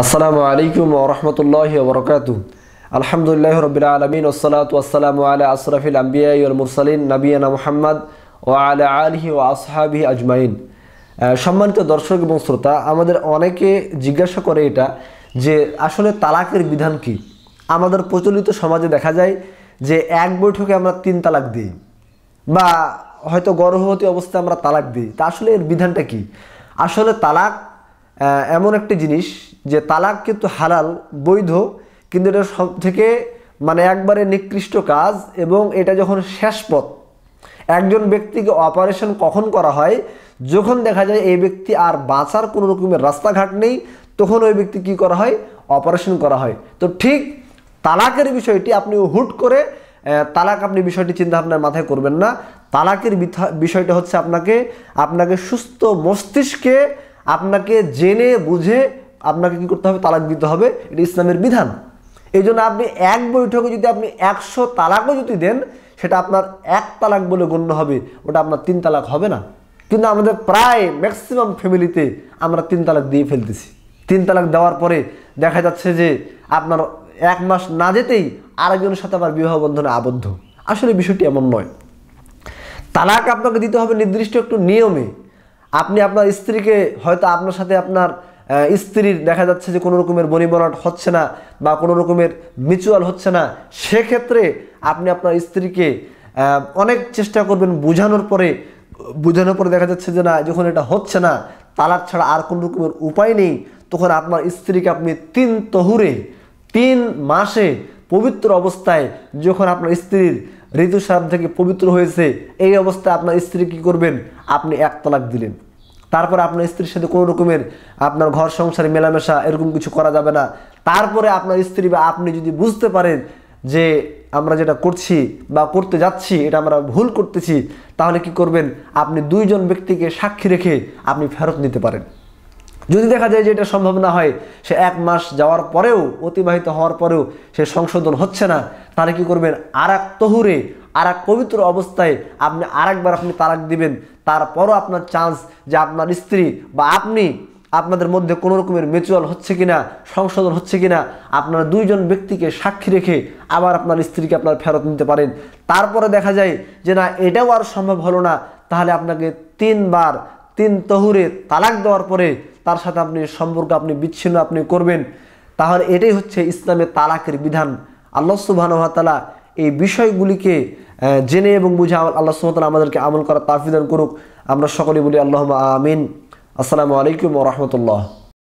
আসসালামু আলাইকুম ওরহমতুল্লাহ বরকাত আলহামদুলিল্লাহ রবিল আলমিন ওসালাত ওসালাম আলা আশরাফিল আম্বিয়াইল মুরসালিন নাবিয়ানা মুহাম্মদ ও আলা আলহি ও আসহাবি আজমাইন সম্মানিত দর্শক এবং শ্রোতা আমাদের অনেকে জিজ্ঞাসা করে এটা যে আসলে তালাকের বিধান কি আমাদের প্রচলিত সমাজে দেখা যায় যে এক বৈঠকে আমরা তিন তালাক দিই বা হয়তো গর্ভবতী অবস্থায় আমরা তালাক দিই তা আসলে এর বিধানটা কি আসলে তালাক এমন একটি জিনিস যে তালাক কিন্তু হালাল বৈধ কিন্তু এটা সব থেকে মানে একবারে নিকৃষ্ট কাজ এবং এটা যখন শেষ পথ একজন ব্যক্তিকে অপারেশন কখন করা হয় যখন দেখা যায় এই ব্যক্তি আর বাঁচার কোনো রকমের রাস্তাঘাট নেই তখন ওই ব্যক্তি কি করা হয় অপারেশন করা হয় তো ঠিক তালাকের বিষয়টি আপনি হুট করে তালাক আপনি বিষয়টি চিন্তা আপনার মাথায় করবেন না তালাকের বিষয়টা হচ্ছে আপনাকে আপনাকে সুস্থ মস্তিষ্কে আপনাকে জেনে বুঝে আপনাকে কী করতে হবে তালাক দিতে হবে এটা ইসলামের বিধান এই জন্য আপনি এক বৈঠকে যদি আপনি একশো তালাকও যদি দেন সেটা আপনার এক তালাক বলে গণ্য হবে ওটা আপনার তিন তালাক হবে না কিন্তু আমাদের প্রায় ম্যাক্সিমাম ফ্যামিলিতে আমরা তিন তালাক দিয়ে ফেলতেছি তিন তালাক দেওয়ার পরে দেখা যাচ্ছে যে আপনার এক মাস না যেতেই আরেকজনের সাথে আবার বিবাহ বন্ধনে আবদ্ধ আসলে বিষয়টি এমন নয় তালাক আপনাকে দিতে হবে নির্দিষ্ট একটু নিয়মে আপনি আপনার স্ত্রীকে হয়তো আপনার সাথে আপনার স্ত্রীর দেখা যাচ্ছে যে কোনো রকমের বনিবনাট হচ্ছে না বা কোনো রকমের মিচুয়াল হচ্ছে না সেক্ষেত্রে আপনি আপনার স্ত্রীকে অনেক চেষ্টা করবেন বোঝানোর পরে বোঝানোর পরে দেখা যাচ্ছে যে না যখন এটা হচ্ছে না তালাক ছাড়া আর কোনো রকমের উপায় নেই তখন আপনার স্ত্রীকে আপনি তিন তহুরে তিন মাসে পবিত্র অবস্থায় যখন আপনার স্ত্রীর ঋতুস্রাব থেকে পবিত্র হয়েছে এই অবস্থায় আপনার স্ত্রী কি করবেন আপনি এক তালাক দিলেন তারপরে আপনার স্ত্রীর সাথে কোনো রকমের আপনার ঘর সংসারে মেলামেশা এরকম কিছু করা যাবে না তারপরে আপনার স্ত্রী বা আপনি যদি বুঝতে পারেন যে আমরা যেটা করছি বা করতে যাচ্ছি এটা আমরা ভুল করতেছি তাহলে কি করবেন আপনি দুইজন ব্যক্তিকে সাক্ষী রেখে আপনি ফেরত নিতে পারেন যদি দেখা যায় যে এটা সম্ভব না হয় সে এক মাস যাওয়ার পরেও অতিবাহিত হওয়ার পরেও সে সংশোধন হচ্ছে না তাহলে কী করবেন আর এক তহুরে আর এক পবিত্র অবস্থায় আপনি আর একবার আপনি তালাক দিবেন তারপরও আপনার চান্স যে আপনার স্ত্রী বা আপনি আপনাদের মধ্যে কোনো রকমের মিউচুয়াল হচ্ছে কি না সংশোধন হচ্ছে কি না আপনারা দুইজন ব্যক্তিকে সাক্ষী রেখে আবার আপনার স্ত্রীকে আপনার ফেরত নিতে পারেন তারপরে দেখা যায় যে না এটাও আর সম্ভব হলো না তাহলে আপনাকে তিনবার তিন তহুরে তালাক দেওয়ার পরে তার সাথে আপনি সম্পর্ক আপনি বিচ্ছিন্ন আপনি করবেন তাহলে এটাই হচ্ছে ইসলামের তালাকের বিধান আল্লাহ সুবাহানুভাতালা এই বিষয়গুলিকে জেনে এবং বুঝে আল্লাহ তালা আমাদেরকে আমল করার তাফিদান করুক আমরা সকলে বলি আল্লাহ আমিন আসসালামু আলাইকুম রহমতুল্লাহ